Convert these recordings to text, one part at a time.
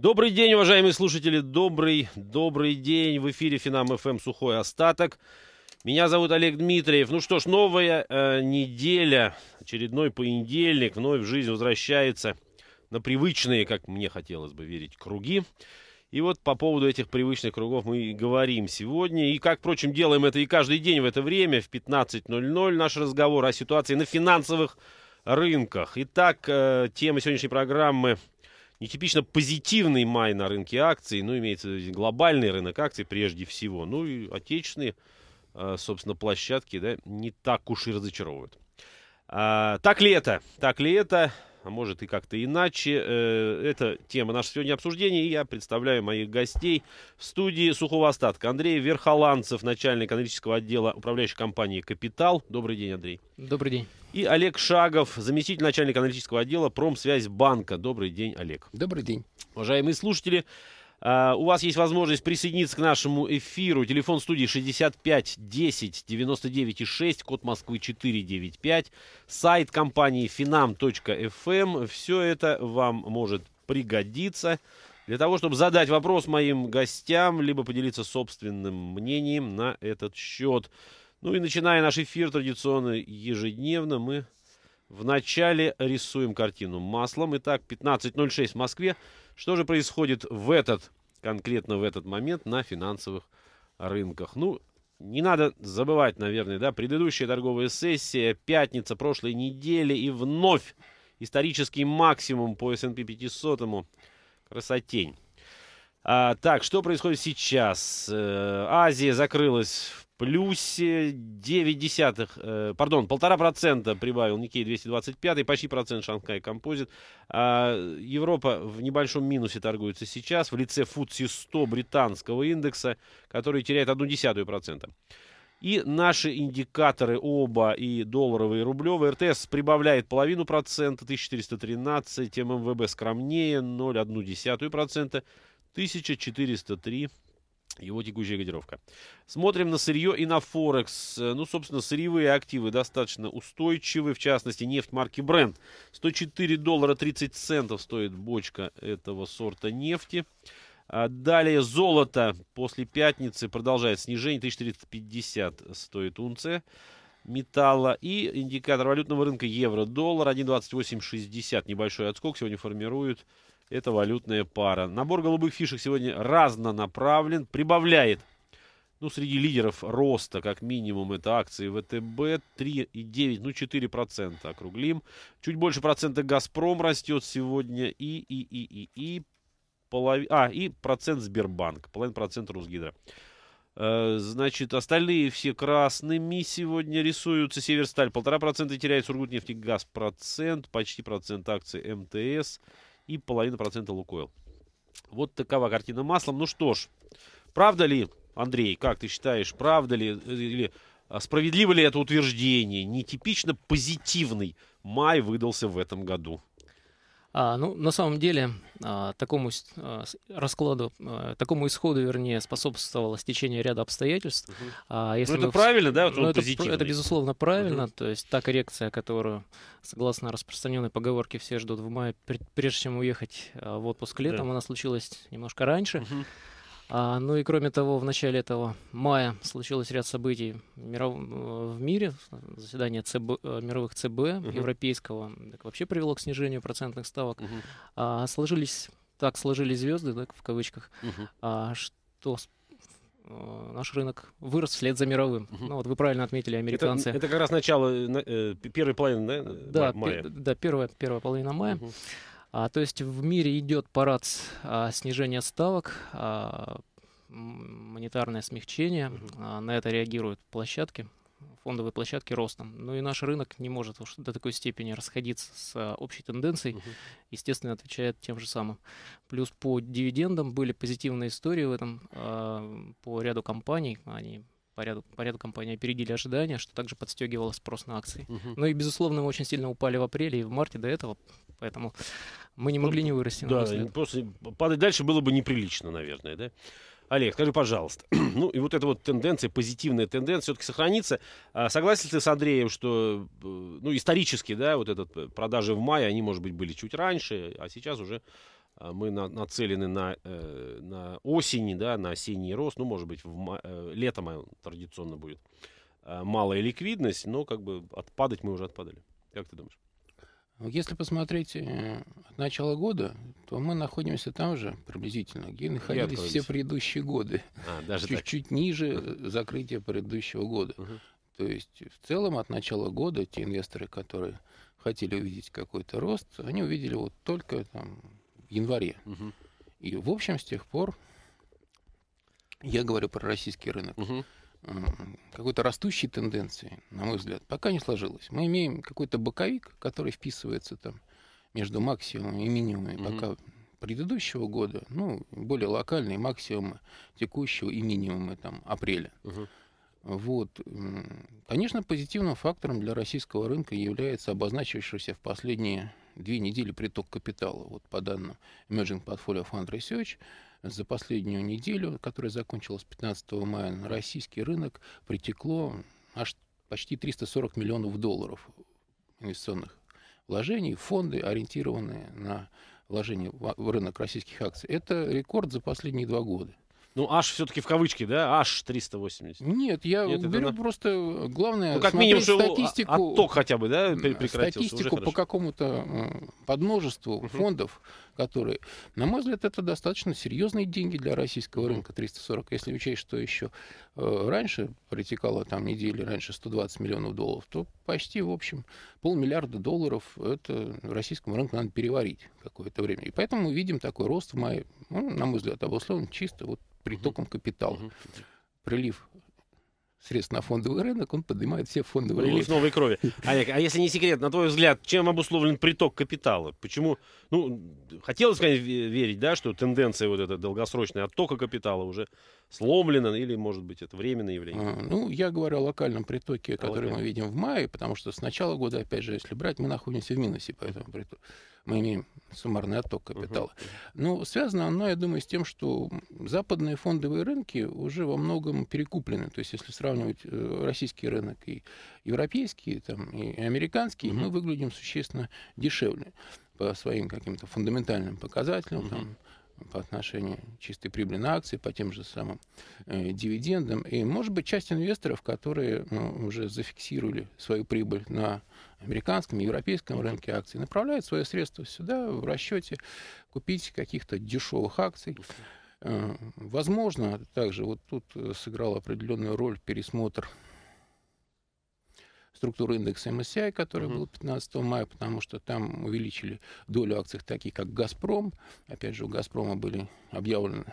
Добрый день, уважаемые слушатели. Добрый, добрый день. В эфире Финам ФМ Сухой Остаток. Меня зовут Олег Дмитриев. Ну что ж, новая э, неделя, очередной понедельник, вновь жизнь возвращается на привычные, как мне хотелось бы верить, круги. И вот по поводу этих привычных кругов мы и говорим сегодня. И, как, впрочем, делаем это и каждый день в это время, в 15.00, наш разговор о ситуации на финансовых рынках. Итак, э, тема сегодняшней программы – нетипично позитивный май на рынке акций, ну, имеется в виду глобальный рынок акций прежде всего. Ну и отечественные, а, собственно, площадки, да, не так уж и разочаровывают. А, так ли это? Так ли это? а может и как-то иначе. Э, это тема нашего сегодня обсуждения, и я представляю моих гостей в студии сухого остатка. Андрей Верхоланцев, начальник аналитического отдела управляющей компании «Капитал». Добрый день, Андрей. Добрый день. И Олег Шагов, заместитель начальника аналитического отдела «Промсвязь банка». Добрый день, Олег. Добрый день. Уважаемые слушатели, а, у вас есть возможность присоединиться к нашему эфиру. Телефон студии 65 10 99 6, код Москвы 495, сайт компании finam.fm. Эм. Все это вам может пригодиться для того, чтобы задать вопрос моим гостям, либо поделиться собственным мнением на этот счет. Ну и начиная наш эфир традиционно ежедневно, мы Вначале рисуем картину маслом. Итак, 15.06 в Москве. Что же происходит в этот конкретно в этот момент на финансовых рынках. Ну, не надо забывать, наверное, да, предыдущая торговая сессия, пятница прошлой недели и вновь исторический максимум по S&P 500. Красотень. А, так, что происходит сейчас? Э, Азия закрылась Плюс 9 десятых, э, пардон, полтора процента прибавил Никей 225, почти процент Шанхай Композит. А Европа в небольшом минусе торгуется сейчас в лице FTSE 100 британского индекса, который теряет одну десятую процента. И наши индикаторы оба, и долларовый и рублевый РТС прибавляет половину процента, 1413. ММВБ скромнее, 0,1 процента, 1403 его текущая годировка. Смотрим на сырье и на Форекс. Э, ну, собственно, сырьевые активы достаточно устойчивы. В частности, нефть марки Brent. 104 доллара 30 центов стоит бочка этого сорта нефти. А далее золото после пятницы продолжает снижение. 1450 стоит унция металла. И индикатор валютного рынка евро-доллар 1.2860. Небольшой отскок сегодня формирует это валютная пара. Набор голубых фишек сегодня разнонаправлен, прибавляет. Ну, среди лидеров роста, как минимум, это акции ВТБ 3,9, ну, 4% округлим. Чуть больше процента «Газпром» растет сегодня и, и, и, и, и, полов... а, и процент Сбербанк, половин процент Русгидро. Э, значит, остальные все красными сегодня рисуются. Северсталь полтора процента теряет, Сургутнефтегаз процент, почти процент акций МТС и половина процента Лукойл. Вот такова картина маслом. Ну что ж, правда ли, Андрей, как ты считаешь, правда ли э, или а, справедливо ли это утверждение? Нетипично позитивный май выдался в этом году. А, ну, на самом деле, а, такому а, раскладу, а, такому исходу, вернее, способствовало стечение ряда обстоятельств. Угу. А, если ну, это вы... правильно, да? Вот ну, это, это, безусловно, правильно. Угу. То есть та коррекция, которую, согласно распространенной поговорке, все ждут в мае, прежде чем уехать а, в отпуск летом, да. она случилась немножко раньше. Угу. А, ну и кроме того, в начале этого мая случилось ряд событий э, в мире. Заседание ЦБ, э, мировых ЦБ Uh -huh. европейского так вообще привело к снижению процентных ставок. Uh -huh. А, сложились, так сложились звезды, так, в кавычках, Uh -huh. А что э, наш рынок вырос вслед за мировым. Угу. Ну вот вы правильно отметили, американцы. Это, это как раз начало, э, первой половины да, да, мая? Да, первая, первая половина мая. Угу. А, то есть в мире идет парад а, снижения ставок, а, монетарное смягчение. Угу. А, на это реагируют площадки, фондовые площадки ростом. Ну и наш рынок не может уж до такой степени расходиться с а, общей тенденцией. Угу. Естественно, отвечает тем же самым. Плюс по дивидендам были позитивные истории в этом а, по ряду компаний. Они по порядок компании опередили ожидания, что также подстегивало спрос на акции. Угу. Ну и, безусловно, мы очень сильно упали в апреле и в марте до этого, поэтому мы не ну, могли не вырасти. Да, просто падать дальше было бы неприлично, наверное, да? Олег, скажи, пожалуйста, ну и вот эта вот тенденция, позитивная тенденция все-таки сохранится. А согласен ли ты с Андреем, что, э, ну, исторически, да, вот этот э, продажи в мае, они, может быть, были чуть раньше, а сейчас уже а мы на, нацелены на, э, на осени, да, на осенний рост, ну, может быть, в, э, летом традиционно будет э, малая ликвидность, но как бы отпадать мы уже отпадали. Как ты думаешь? Ну, если посмотреть э, от начала года, то мы находимся там же приблизительно, где находились все предыдущие годы. А, Чуть-чуть так. ниже закрытия предыдущего года. То есть в целом от начала года те инвесторы, которые хотели увидеть какой-то рост, они увидели вот только там январе. Угу. И, в общем, с тех пор я говорю про российский рынок. Угу. Какой-то растущей тенденции, на мой взгляд, пока не сложилось. Мы имеем какой-то боковик, который вписывается там между максимумом и минимумом. Угу. Пока предыдущего года, ну, более локальные максимумы текущего и минимумы там апреля. Угу. Вот. Конечно, позитивным фактором для российского рынка является обозначившийся в последние две недели приток капитала. Вот по данным Emerging Portfolio Fund Research, за последнюю неделю, которая закончилась 15 мая, на российский рынок притекло аж почти 340 миллионов долларов инвестиционных вложений, фонды, ориентированные на вложение в рынок российских акций. Это рекорд за последние два года. Ну, аж все-таки в кавычки, да? Аж 380. Нет, я Нет, беру она... просто э, главное ну, как минимум, статистику. Отток хотя бы, да, прекратился. Статистику по какому-то э, подмножеству uh-huh. фондов которые, на мой взгляд, это достаточно серьезные деньги для российского рынка, 340. Если учесть, что еще э, раньше протекало там недели, раньше 120 миллионов долларов, то почти, в общем, полмиллиарда долларов это российскому рынку надо переварить какое-то время. И поэтому мы видим такой рост в мае, ну, на мой взгляд, обусловлен чисто вот притоком капитала. Прилив средств на фондовый рынок, он поднимает все фондовые рынки. Ну, новой крови. Олег, а если не секрет, на твой взгляд, чем обусловлен приток капитала? Почему, ну, хотелось, конечно, верить, да, что тенденция вот эта долгосрочная оттока капитала уже сломлено, или, может быть, это временное явление? А, ну, я говорю о локальном притоке, а который локально. мы видим в мае, потому что с начала года, опять же, если брать, мы находимся в минусе, поэтому мы имеем суммарный отток капитала. Угу. Ну, связано оно, я думаю, с тем, что западные фондовые рынки уже во многом перекуплены. То есть, если сравнивать э, российский рынок и европейский, там, и американский, угу. мы выглядим существенно дешевле по своим каким-то фундаментальным показателям, угу. там, по отношению чистой прибыли на акции, по тем же самым э, дивидендам. И, может быть, часть инвесторов, которые ну, уже зафиксировали свою прибыль на американском, европейском рынке акций, направляют свои средства сюда в расчете купить каких-то дешевых акций. Э, возможно, также вот тут э, сыграл определенную роль пересмотр структуру индекса MSCI, который угу. был 15 мая, потому что там увеличили долю акций, такие как «Газпром». Опять же, у «Газпрома» были объявлены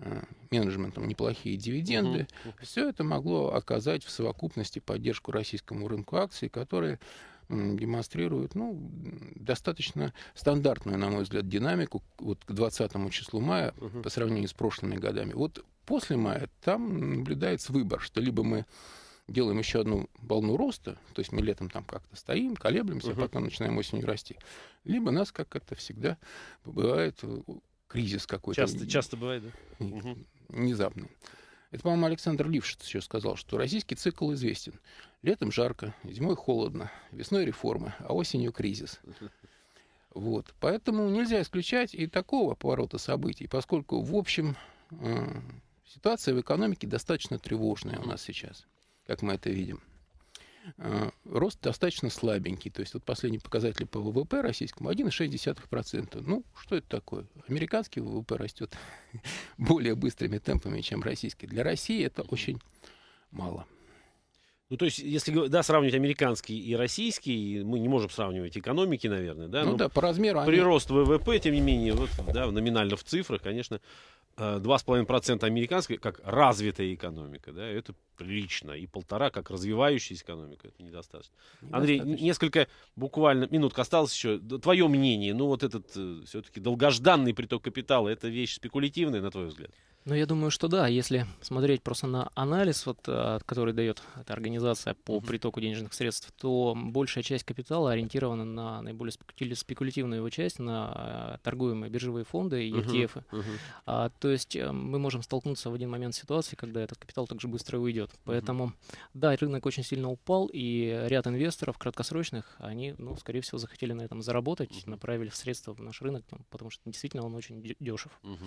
э, менеджментом неплохие дивиденды. Угу. Все это могло оказать в совокупности поддержку российскому рынку акций, которые демонстрируют ну, достаточно стандартную, на мой взгляд, динамику вот к 20 числу мая угу. по сравнению с прошлыми годами. Вот после мая там наблюдается выбор, что либо мы делаем еще одну волну роста, то есть мы летом там как-то стоим, колеблемся, угу. uh потом начинаем осенью расти. Либо нас, как это всегда, бывает э, кризис какой-то. Часто, часто бывает, да? Внезапный. Это, по-моему, Александр Лившиц еще сказал, что российский цикл известен. Летом жарко, зимой холодно, весной реформы, а осенью кризис. Вот. Поэтому нельзя исключать и такого поворота событий, поскольку, в общем, э, ситуация в экономике достаточно тревожная у нас сейчас как мы это видим. А, рост достаточно слабенький. То есть вот последний показатель по ВВП российскому 1,6%. Ну, что это такое? Американский ВВП растет более быстрыми темпами, чем российский. Для России это очень мало. Ну, то есть, если да, сравнивать американский и российский, мы не можем сравнивать экономики, наверное, да? Ну Но да, по размеру. Прирост они... ВВП, тем не менее, вот, да, номинально в цифрах, конечно, 2,5% а, американской, как развитая экономика, да, это прилично, и полтора как развивающаяся экономика, это недостаточно. недостаточно. Андрей, несколько буквально минутка осталось еще. Твое мнение, ну вот этот э, все-таки долгожданный приток капитала, это вещь спекулятивная, на твой взгляд? Ну, я думаю, что да. Если смотреть просто на анализ, вот, э, который дает эта организация по притоку денежных средств, то большая часть капитала ориентирована на наиболее спекулятивную его часть, на э, торгуемые биржевые фонды и ETF. Uh-huh, uh-huh. А, то есть мы можем столкнуться в один момент с ситуацией, когда этот капитал также быстро уйдет идет. Поэтому, угу. да, рынок очень сильно упал, и ряд инвесторов краткосрочных, они, ну, скорее всего, захотели на этом заработать, угу. направили средства в наш рынок, потому что действительно он очень дешев. Угу. Угу.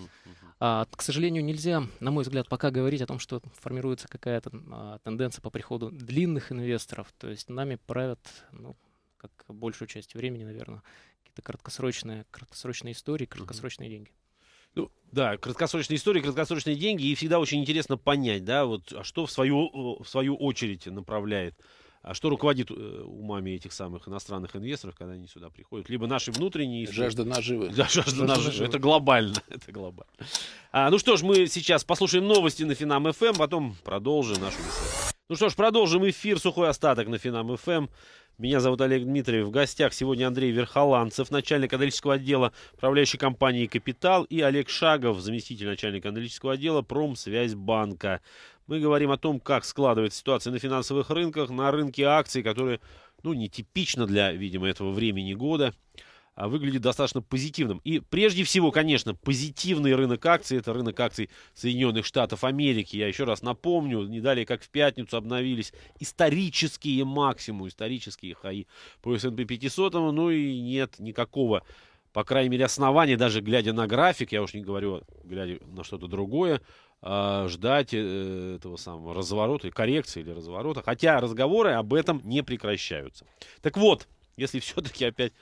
А, к сожалению, нельзя, на мой взгляд, пока говорить о том, что формируется какая-то а, тенденция по приходу длинных инвесторов. То есть нами правят, ну, как большую часть времени, наверное, какие-то краткосрочные, краткосрочные истории, краткосрочные угу. деньги. Ну, да, краткосрочные истории, краткосрочные деньги, и всегда очень интересно понять, да, вот а что в свою, в свою очередь направляет, а что руководит э, умами этих самых иностранных инвесторов, когда они сюда приходят. Либо наши внутренние... Жажда наживы. Да, жажда, жажда наживы. наживы. Это глобально. Это глобально. А, ну что ж, мы сейчас послушаем новости на Финам-ФМ, эм, потом продолжим нашу беседу. Ну что ж, продолжим эфир. Сухой остаток на Финам ФМ. Эм. Меня зовут Олег Дмитриев. В гостях сегодня Андрей Верхоланцев, начальник аналитического отдела управляющей компании «Капитал», и Олег Шагов, заместитель начальника аналитического отдела «Промсвязьбанка». Мы говорим о том, как складывается ситуация на финансовых рынках, на рынке акций, которые, ну, нетипично для, видимо, этого времени года. А, выглядит достаточно позитивным. И прежде всего, конечно, позитивный рынок акций, это рынок акций Соединенных Штатов Америки. Я еще раз напомню, не далее как в пятницу обновились исторические максимумы, исторические хаи по S&P 500. Ну и нет никакого по крайней мере, оснований, даже глядя на график, я уж не говорю, глядя на что-то другое, а, ждать э, этого самого разворота, коррекции или разворота. Хотя разговоры об этом не прекращаются. Так вот, если все-таки опять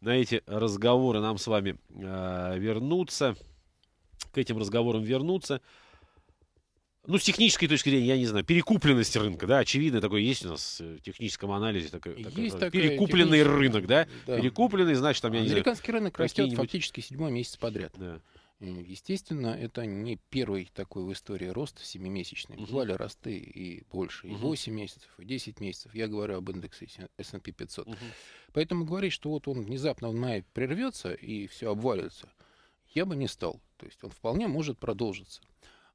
на эти разговоры нам с вами э, вернуться, к этим разговорам вернуться. Ну, с технической точки зрения, я не знаю, перекупленность рынка, да, очевидно, такое есть у нас э, в техническом анализе. Такое, есть такое, перекупленный рынок, да? да, перекупленный, значит, там, я не знаю. Американский рынок растет фактически седьмой месяц подряд. Да. Э, естественно, это не первый такой в истории рост семимесячный. Угу. Бывали росты и больше, и угу. 8 месяцев, и 10 месяцев. Я говорю об индексе S&P 500. Угу. Поэтому говорить, что вот он внезапно в мае прервется и все обвалится, я бы не стал. То есть он вполне может продолжиться.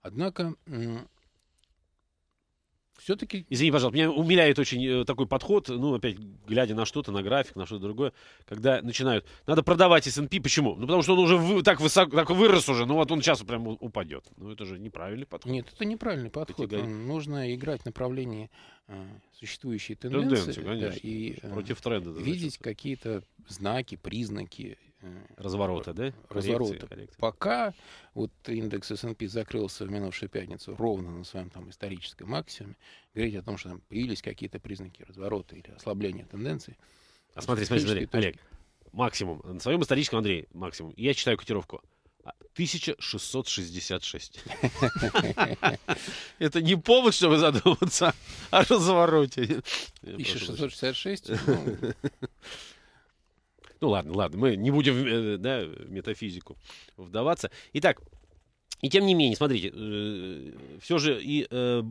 Однако все-таки... Извини, пожалуйста, меня умиляет очень э, такой подход, ну, опять, глядя на что-то, на график, на что-то другое, когда начинают... Надо продавать S&P, почему? Ну, потому что он уже вы, так высоко, так вырос уже, ну, вот он сейчас прям упадет. Ну, это же неправильный подход. Нет, это неправильный подход. Категория. Ну, нужно играть в направлении э, существующей тенденции. Тенденции, конечно. Да, и, э, Против тренда. Видеть какие-то знаки, признаки, развороты, да? развороты. Коррекции, коррекции. Пока вот индекс S&P закрылся в минувшую пятницу ровно на своем там историческом максимуме, говорить о том, что там появились какие-то признаки разворота или ослабления тенденции. А смотри, смотри, смотри, точки. Олег, максимум, на своем историческом, Андрей, максимум. Я читаю котировку. 1666. А, Это не повод, чтобы задуматься о развороте. 1666? Ну ладно, ладно, мы не будем э, да, в метафизику вдаваться. Итак, и тем не менее, смотрите, э, все же и э,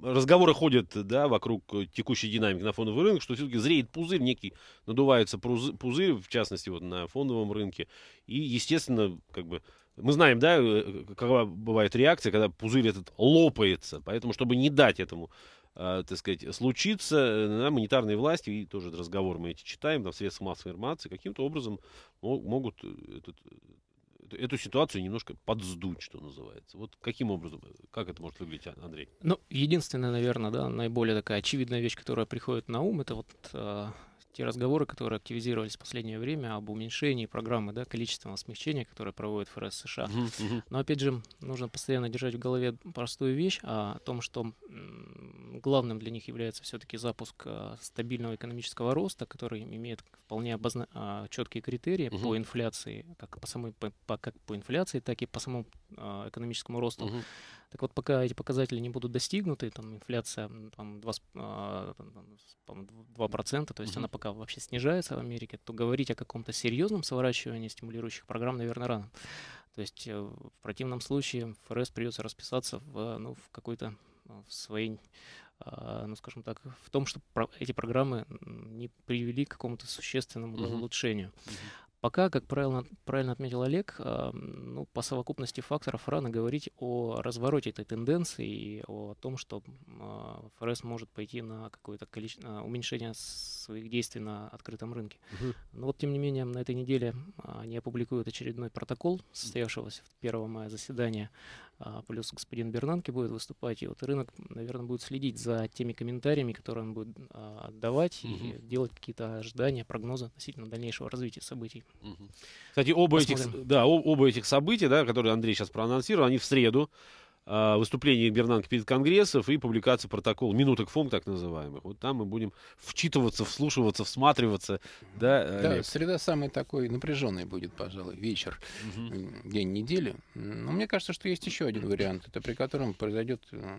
разговоры ходят да, вокруг текущей динамики на фондовый рынок, что все-таки зреет пузырь некий, надуваются пузырь, в частности, вот на фондовом рынке. И, естественно, как бы мы знаем, да, э, какова бывает реакция, когда пузырь этот лопается. Поэтому, чтобы не дать этому э, так сказать, случится э, на монетарной власти, и тоже разговор мы эти читаем, там, средства массовой информации, каким-то образом могут э, этот, э, эту ситуацию немножко подсдуть, что называется. Вот каким образом, как это может выглядеть, а-, Андрей? Ну, единственная, наверное, да, наиболее такая очевидная вещь, которая приходит на ум, это вот те разговоры, которые активизировались в последнее время об уменьшении программы, да, количественного смягчения, которое проводит ФРС США. Но опять же, нужно постоянно держать в голове простую вещь о том, что главным для них является все-таки запуск э, стабильного экономического роста, который имеет вполне обозна... Э, четкие критерии по инфляции, как по самой по, по, как по инфляции, так и по самому а, экономическому росту. Угу. Так вот, пока эти показатели не будут достигнуты, там инфляция там, 2, а, там, 2%, то есть угу. она пока вообще снижается в Америке, то говорить о каком-то серьезном сворачивании стимулирующих программ, наверное, рано. То есть э, в противном случае ФРС придется расписаться в, э, ну, в какой-то э, в своей, а, ну, скажем так, в том, что эти программы не привели к какому-то существенному uh улучшению. uh Пока, как правильно, правильно отметил Олег, а, ну, по совокупности факторов рано говорить о развороте этой тенденции и о том, что а, ФРС может пойти на какое-то количество, а, уменьшение своих действий на открытом рынке. Угу. Но вот, тем не менее, на этой неделе они опубликуют очередной протокол состоявшегося 1 мая заседания а, плюс господин Бернанки будет выступать, и вот рынок, наверное, будет следить за теми комментариями, которые он будет а, отдавать, угу. и делать какие-то ожидания, прогнозы относительно дальнейшего развития событий. Угу. Кстати, оба этих, да, оба этих события, да, которые Андрей сейчас проанонсировал, они в среду Э, выступление Бернанка перед Конгрессом и публикация протокола минуток ФОМ, так называемых. Вот там мы будем вчитываться, вслушиваться, всматриваться. Да, да э, среда самый такой напряженный будет, пожалуй, вечер, угу. день недели. Но мне кажется, что есть еще один вариант, это при котором произойдет э,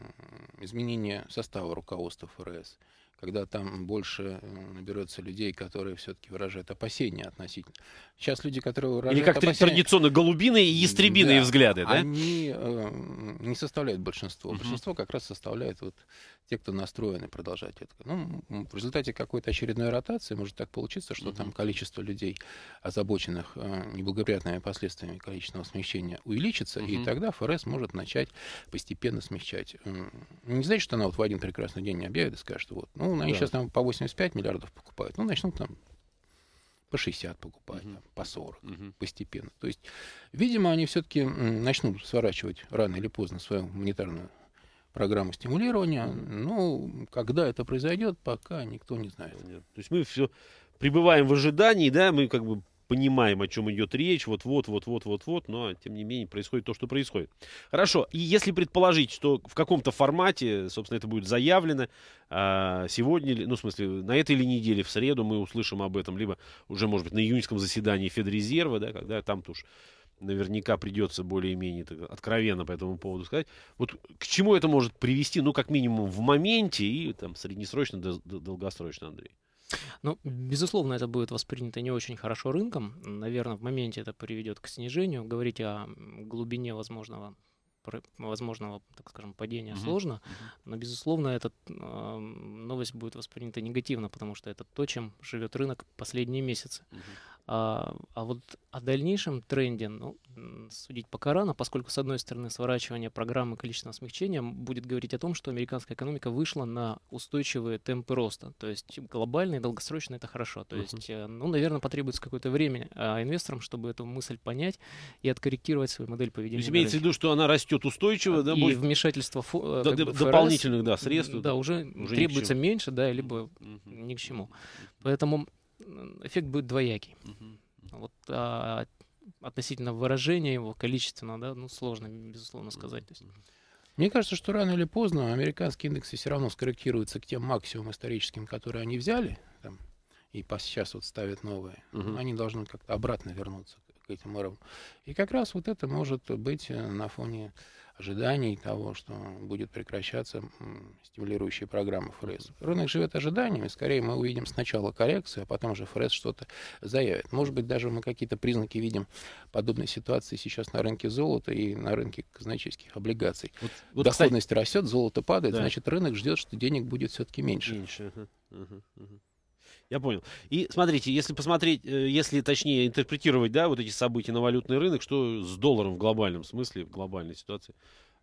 изменение состава руководства ФРС когда там больше э, наберется людей, которые все-таки выражают опасения относительно. Сейчас люди, которые выражают Или как опасения, традиционно голубины и ястребиные да, взгляды, да? Они э, не составляют большинство. Большинство как раз составляет вот те, кто настроены продолжать это. Ну, в результате какой-то очередной ротации может так получиться, что там количество людей, озабоченных э, неблагоприятными последствиями количественного смещения, увеличится, и тогда ФРС может начать постепенно смягчать. Не значит, что она вот в один прекрасный день не объявит и скажет, что вот, ну, ну, они да. сейчас там по 85 миллиардов покупают. Ну, начнут там по 60 покупать, угу. там, по 40 угу. постепенно. То есть, видимо, они все-таки начнут сворачивать рано или поздно свою монетарную программу стимулирования. Ну, когда это произойдет, пока никто не знает. Понятно. То есть мы все пребываем в ожидании, да, мы как бы понимаем, о чем идет речь, вот-вот, вот-вот, вот-вот, но тем не менее происходит то, что происходит. Хорошо, и если предположить, что в каком-то формате, собственно, это будет заявлено, а, сегодня, ну, в смысле, на этой или неделе, в среду мы услышим об этом, либо уже, может быть, на июньском заседании Федрезерва, да, когда там-то уж наверняка придется более-менее откровенно по этому поводу сказать. Вот к чему это может привести, ну, как минимум, в моменте и там среднесрочно, долгосрочно, Андрей? Ну, безусловно, это будет воспринято не очень хорошо рынком. Наверное, в моменте это приведет к снижению. Говорить о глубине возможного возможного, так скажем, падения mm-hmm. сложно, но безусловно эта э, новость будет воспринята негативно, потому что это то, чем живет рынок последние месяцы. Mm-hmm. А, а вот о дальнейшем тренде ну, судить пока рано, поскольку, с одной стороны, сворачивание программы количественного смягчения будет говорить о том, что американская экономика вышла на устойчивые темпы роста. То есть глобально и долгосрочно это хорошо. То uh-huh. есть, э, ну, наверное, потребуется какое-то время а, инвесторам, чтобы эту мысль понять и откорректировать свою модель поведения. То есть имеется в виду, что она растет устойчиво, а, да? И будет... вмешательство фо... Э, да, бы, дополнительных да, средств да, уже, уже требуется меньше, да, либо uh-huh. ни к чему. Поэтому эффект будет двоякий. uh Вот а, относительно выражения его количественно, да, ну, сложно, безусловно, сказать. То есть... Мне кажется, что рано или поздно американские индексы все равно скорректируются к тем максимумам историческим, которые они взяли, там, и сейчас вот ставят новые. Угу. Они должны как-то обратно вернуться к этим уровням. И как раз вот это может быть э, на фоне ожиданий того, что будет прекращаться стимулирующая программа ФРС. Рынок живет ожиданиями, скорее мы увидим сначала коррекцию, а потом уже ФРС что-то заявит. Может быть, даже мы какие-то признаки видим подобной ситуации сейчас на рынке золота и на рынке казначейских облигаций. Вот, вот Доходность кстати... растет, золото падает, да. значит, рынок ждет, что денег будет все-таки меньше. Меньше. Угу. Угу. Я понял. И смотрите, если посмотреть, э, если точнее интерпретировать, да, вот эти события на валютный рынок, что с долларом в глобальном смысле, в глобальной ситуации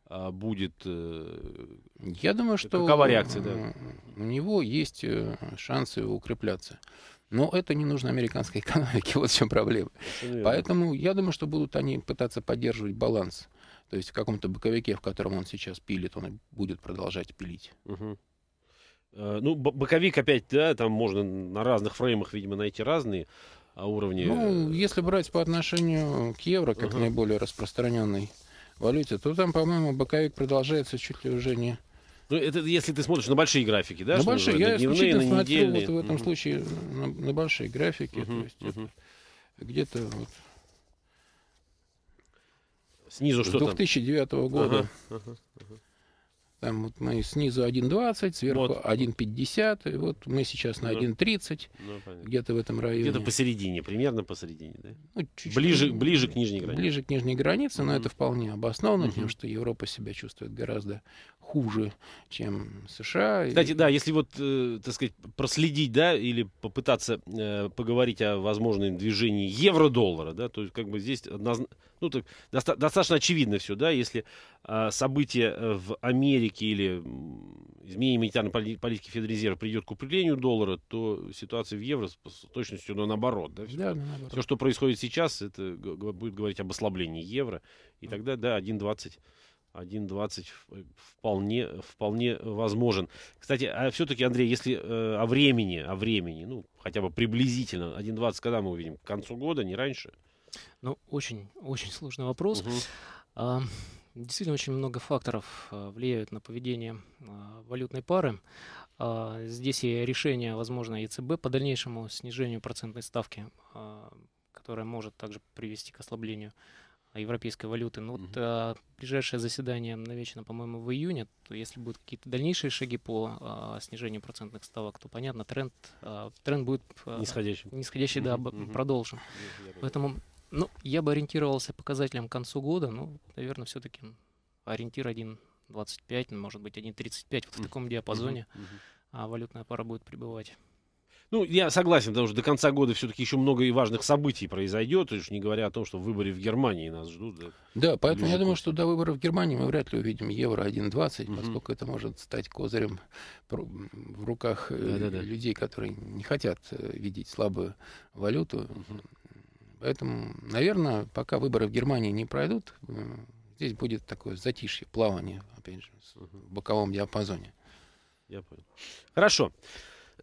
а, будет... Э, я думаю, э, что... Какова реакция, да? У него есть шансы укрепляться. Но это не нужно американской экономике, вот в чем проблема. Поэтому я думаю, что будут они пытаться поддерживать баланс. То есть в каком-то боковике, в котором он сейчас пилит, он будет продолжать пилить. Угу. Э, ну, боковик опять, да, там можно на разных фреймах, видимо, найти разные а, уровни. Ну, если брать по отношению к евро, как uh-huh. наиболее распространенной валюте, то там, по-моему, боковик продолжается чуть ли уже не... Ну, это если ты смотришь на большие графики, да? На большие, я на дневные, исключительно на смотрю недельные. вот в этом uh-huh. случае на, на большие графики, uh-huh. то есть uh-huh. где-то вот... Снизу что-то. 2009 -го года. Uh-huh. Uh-huh. Uh-huh. Там вот мы снизу 1,20, сверху вот. 1,50, вот мы сейчас на 1,30, ну, ну где-то в этом районе. Где-то посередине, примерно посередине, да? Ну, чуть-чуть. Ближе, ближе к нижней границе. Ближе к нижней границе, но mm-hmm. это вполне обосновано mm-hmm. тем, что Европа себя чувствует гораздо хуже, чем США. Кстати, да, если вот, э, так сказать, проследить, да, или попытаться э, поговорить о возможном движении евро-доллара, да, то есть как бы здесь одноз... ну, так, доста- достаточно очевидно все, да, если а, э, событие в Америке или изменение монетарной политики Федрезерва придет к укреплению доллара, то ситуация в евро с точностью но наоборот, да, все, да, наоборот. все что происходит сейчас, это будет говорить об ослаблении евро, и тогда, да, 1,20 1.20 э, вполне, э, вполне возможен. Кстати, а все-таки, Андрей, если э, о времени, о времени, ну, хотя бы приблизительно, 1.20 когда мы увидим? К концу года, не раньше? Ну, очень, очень сложный вопрос. Угу. А, действительно, очень много факторов а, влияют на поведение а, валютной пары. А, здесь и решение, возможно, ЕЦБ по дальнейшему снижению процентной ставки, а, которое может также привести к ослаблению европейской валюты. Ну, угу. вот, а, ближайшее заседание намечено, по-моему, в июне. То если будут какие-то дальнейшие шаги по а, снижению процентных ставок, то, понятно, тренд, а, тренд будет... А, нисходящий. Нисходящий, да, продолжим. продолжен. Угу. Поэтому, ну, я бы ориентировался показателям к концу года, ну, наверное, все-таки ориентир 1.25, может быть, 1.35, вот в таком диапазоне а валютная пара будет пребывать. Ну, я согласен, потому что до конца года все-таки еще много и важных событий произойдет, уж не говоря о том, что выборы в Германии нас ждут. Да, да поэтому Люди я думаю, что до выборов в Германии мы вряд ли увидим евро 1.20, угу. поскольку это может стать козырем в руках э, Да-да-да. людей, которые не хотят э, видеть слабую валюту. Угу. Поэтому, наверное, пока выборы в Германии не пройдут, э, здесь будет такое затишье, плавание, опять же, в боковом диапазоне. Я понял. Хорошо.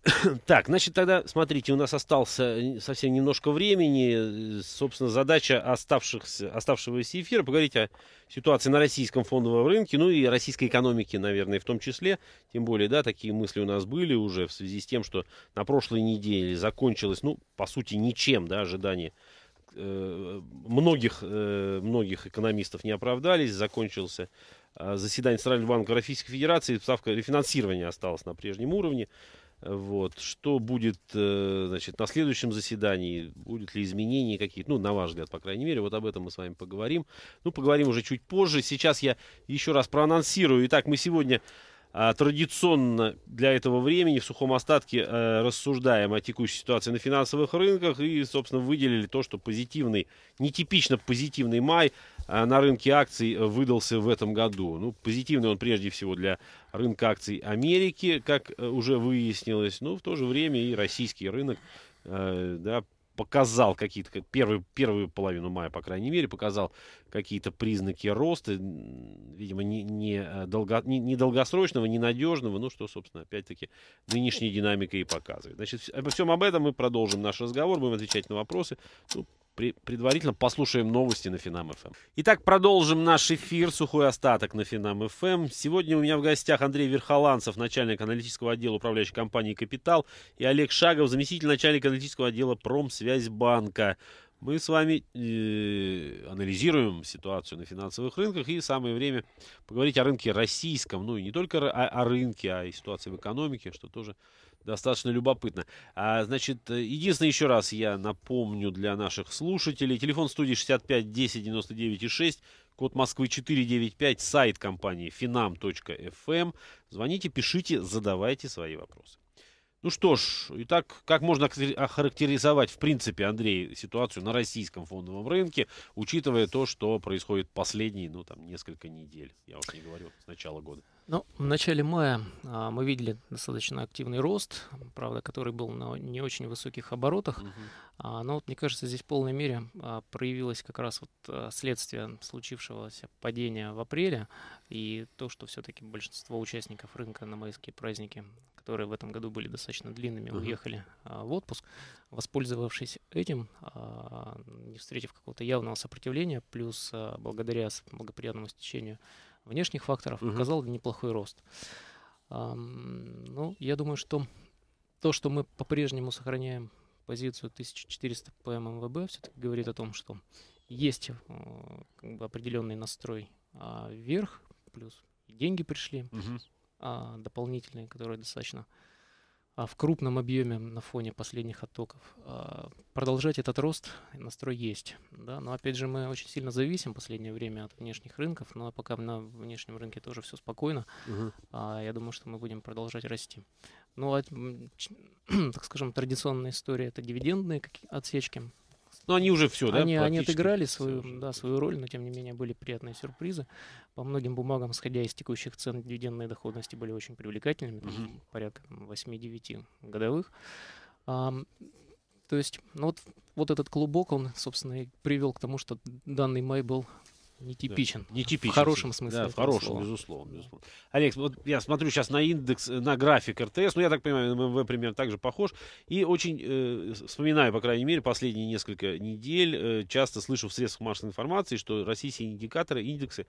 Так, значит, тогда, смотрите, у нас остался совсем немножко времени. Собственно, задача оставшихся, оставшегося эфира поговорить о ситуации на российском фондовом рынке, ну и российской экономике, наверное, в том числе. Тем более, да, такие мысли у нас были уже в связи с тем, что на прошлой неделе закончилось, ну, по сути, ничем, да, ожидание э, многих, э, многих экономистов не оправдались, закончился э, заседание Центрального банка Российской Федерации, ставка рефинансирования осталась на прежнем уровне. Вот. Что будет э, значит, на следующем заседании? Будут ли изменения какие-то? Ну, на ваш взгляд, по крайней мере. Вот об этом мы с вами поговорим. Ну, поговорим уже чуть позже. Сейчас я еще раз проанонсирую. Итак, мы сегодня а, традиционно для этого времени в сухом остатке э, рассуждаем о текущей ситуации на финансовых рынках и, собственно, выделили то, что позитивный, нетипично позитивный май э, на рынке акций выдался в этом году. Ну, позитивный он прежде всего для рынка акций Америки, как э, уже выяснилось, но ну, в то же время и российский рынок э, да, показал какие-то, первую, первую половину мая, по крайней мере, показал какие-то признаки роста, видимо, не, не, э, долго, не, не долгосрочного, не надежного, ну что, собственно, опять-таки, нынешняя динамика и показывает. Значит, обо всем об этом мы продолжим наш разговор, будем отвечать на вопросы. Ну, предварительно послушаем новости на Финам ФМ. Эм. Итак, продолжим наш эфир «Сухой остаток» на Финам ФМ. Эм. Сегодня у меня в гостях Андрей Верхоланцев, начальник аналитического отдела управляющей компании «Капитал», и Олег Шагов, заместитель начальника аналитического отдела «Промсвязьбанка». Мы с вами э, анализируем ситуацию на финансовых рынках и самое время поговорить о рынке российском, ну и не только о, о рынке, а и ситуации в экономике, что тоже Достаточно любопытно. А, значит, э, единственное, еще раз я напомню для наших слушателей. Телефон студии 65 10 99 и 6, код Москвы 495, сайт компании finam.fm. Эм. Звоните, пишите, задавайте свои вопросы. Ну что ж, итак, как можно охарактеризовать, в принципе, Андрей, ситуацию на российском фондовом рынке, учитывая то, что происходит последние, ну, там, несколько недель, я уж не говорю, с начала года? Ну, в начале мая а, мы видели достаточно активный рост, правда, который был на не очень высоких оборотах. Угу. А, но вот, мне кажется, здесь в полной мере а, проявилось как раз вот а, следствие случившегося падения в апреле и то, что все-таки большинство участников рынка на майские праздники которые в этом году были достаточно длинными, uh-huh. уехали а, в отпуск. Воспользовавшись этим, а, не встретив какого-то явного сопротивления, плюс а, благодаря благоприятному стечению внешних факторов, uh-huh. показал неплохой рост. ну, я думаю, что то, что мы по-прежнему сохраняем позицию 1400 по ММВБ, все-таки говорит о том, что есть как бы, определенный настрой вверх, плюс деньги пришли. Угу. А, дополнительные, которые достаточно а, в крупном объеме на фоне последних оттоков. А, продолжать этот рост настрой есть. Да? Но опять же мы очень сильно зависим в последнее время от внешних рынков, но пока на внешнем рынке тоже все спокойно, угу. я думаю, что мы будем продолжать расти. Ну, а, так скажем, традиционная история – это дивидендные отсечки. Но ну, они уже все, да? Они отыграли свою, да, свою роль, но тем не менее были приятные сюрпризы. По многим бумагам, сходя из текущих цен, дивидендные доходности были очень привлекательными, угу. порядка 8-9 годовых. А, то есть, ну вот, вот этот клубок, он, собственно, и привел к тому, что данный май был Нетипичен. Да, нетипичен. В хорошем смысле. Да, в хорошем, слова. безусловно, безусловно. Олег, вот я смотрю сейчас на индекс, на график РТС, ну, я так понимаю, МВ примерно также похож, и очень э, вспоминаю, по крайней мере, последние несколько недель, э, часто слышу в средствах массовой информации, что российские индикаторы, индексы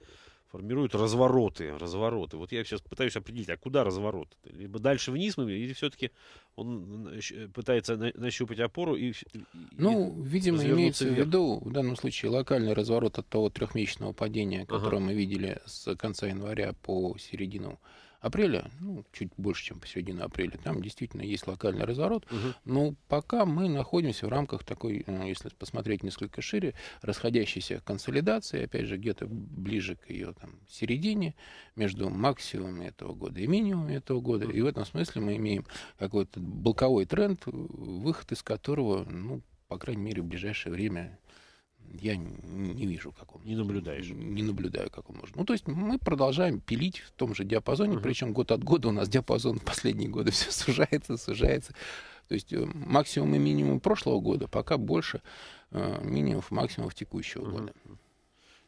формируют развороты, развороты. Вот я сейчас пытаюсь определить, а куда разворот? Либо дальше вниз мы, или все-таки он э, э, пытается нащупать опору и... Ну, и видимо, имеется вверх. в виду в данном случае локальный разворот от того трехмесячного мощного падения, которое ага. мы видели с конца января по середину апреля, ну, чуть больше, чем по середине апреля, там действительно есть локальный разворот, угу. но пока мы находимся в рамках такой, ну, если посмотреть несколько шире, расходящейся консолидации, опять же, где-то ближе к ее там, середине, между максимумом этого года и минимумом этого года, и в этом смысле мы имеем какой-то боковой тренд, выход из которого, ну, по крайней мере, в ближайшее время я не вижу, как он. Не наблюдаешь. Не наблюдаю, как он может. Ну, то есть мы продолжаем пилить в том же диапазоне, uh-huh. причем год от года у нас диапазон в последние годы все сужается, сужается. То есть э, максимум и минимум прошлого года, пока больше э, минимумов, максимумов текущего uh-huh. года.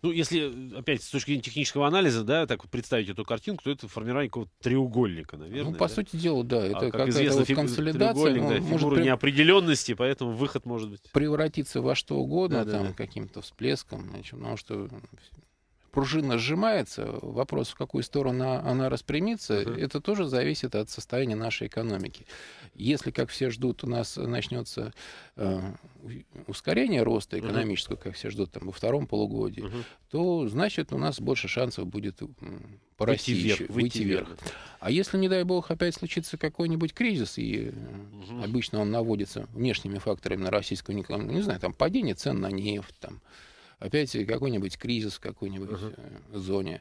Ну, если, опять, с точки зрения технического анализа, да, так вот представить эту картинку, то это формирование какого-то треугольника, наверное. Ну, по да? сути дела, да. Это а, как, как известно, вот фигу... консолидация. ну, да, фигура при... неопределенности, поэтому выход может быть... Превратиться во что угодно, да, там, да. каким-то всплеском, значит, потому что пружина сжимается, вопрос, в какую сторону она распрямится, uh-huh. это тоже зависит от состояния нашей экономики. Если, как все ждут, у нас начнется э, ускорение роста экономического, uh-huh. как все ждут там, во втором полугодии, uh-huh. то значит у нас больше шансов будет по выйти России вверх, еще, выйти вверх. вверх. А если, не дай бог, опять случится какой-нибудь кризис, и угу. обычно он наводится внешними факторами на российскую экономику, не знаю, там падение цен на нефть, там, опять какой-нибудь кризис в какой-нибудь uh-huh. зоне,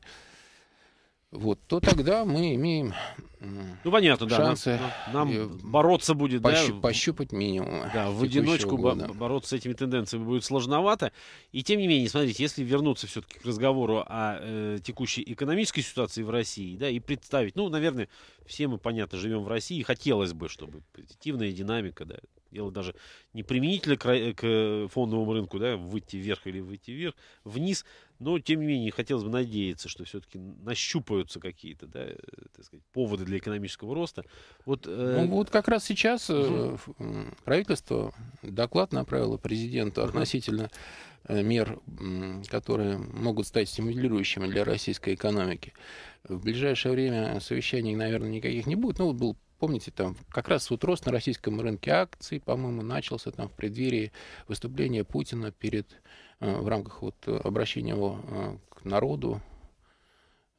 вот, то тогда мы имеем ну, понятно, шансы да, нам, ну, нам э, бороться будет, пощу, да, пощупать минимум. Да, в одиночку года. бороться с этими тенденциями будет сложновато. И тем не менее, смотрите, если вернуться все-таки к разговору о э, текущей экономической ситуации в России, да, и представить, ну, наверное, все мы, понятно, живем в России, хотелось бы, чтобы позитивная динамика, да, дело даже не применительно э, к, к э, фондовому рынку, да, выйти вверх или выйти вверх, вниз, но, тем не менее, хотелось бы надеяться, что все-таки нащупаются какие-то, да, э, так сказать, поводы для экономического роста. Вот, э... ну, вот как раз сейчас э, правительство доклад направило президенту относительно мер, которые могут стать стимулирующими для российской экономики. В ближайшее время совещаний, наверное, никаких не будет. Ну, вот был Помните, там как раз вот рост на российском рынке акций, по-моему, начался там в преддверии выступления Путина перед, э, в рамках вот э, обращения его э, к народу.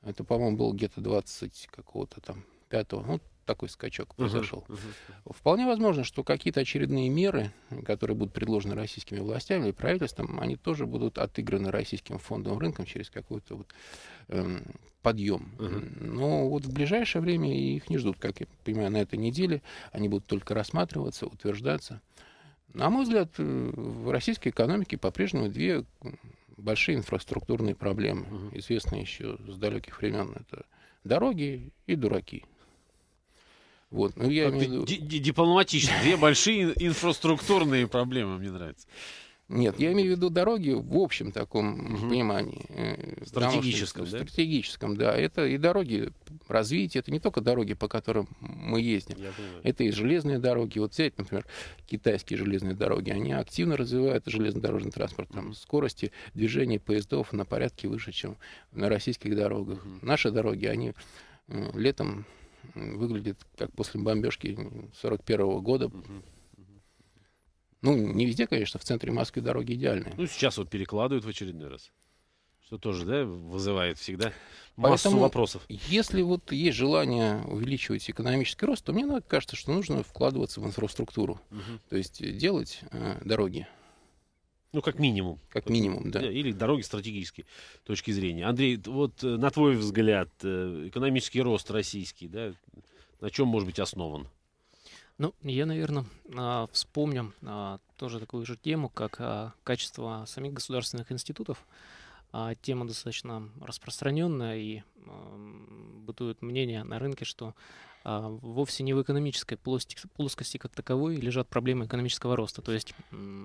Это, по-моему, было где-то 20 какого-то там пятого, ну, такой скачок произошел. Uh-huh, uh-huh. Вполне возможно, что какие-то очередные меры, которые будут предложены российскими властями или правительством, они тоже будут отыграны российским фондовым рынком через какой-то вот, эм, подъем. Uh-huh. Но вот в ближайшее время их не ждут, как я понимаю, на этой неделе. Они будут только рассматриваться, утверждаться. На мой взгляд, э, в российской экономике по-прежнему две большие инфраструктурные проблемы, uh-huh. известные еще с далеких времен. Это дороги и дураки. Вот. Ну, я а имею... Дипломатично. Две большие инфраструктурные проблемы, мне нравится. Нет, я имею в виду дороги в общем таком угу. понимании. Э, стратегическом, что, да? Стратегическом, да. Это и дороги развития, это не только дороги, по которым мы ездим. Это и железные дороги. Вот взять, например, китайские железные дороги. Они активно развивают железнодорожный транспорт. Там угу. скорости движения поездов на порядке выше, чем на российских дорогах. Угу. Наши дороги, они э, летом выглядит как после бомбежки 41 -го года. Ну, не везде, конечно, в центре Москвы дороги идеальные. Ну, сейчас вот перекладывают в очередной раз. Что тоже, да, вызывает всегда массу Поэтому, вопросов. Если вот есть желание увеличивать экономический рост, то мне кажется, что нужно вкладываться в инфраструктуру. Угу. То есть делать э, дороги, ну, как минимум. Как минимум, да. Э, или дороги стратегические точки зрения. Андрей, вот э, на твой взгляд, э, экономический рост российский, да, на чем может быть основан? Ну, я, наверное, а, вспомню а, тоже такую же тему, как а, качество самих государственных институтов. Тема достаточно распространенная, и бытует мнение на рынке, что а вовсе не в экономической плоскости как таковой лежат проблемы экономического роста. То есть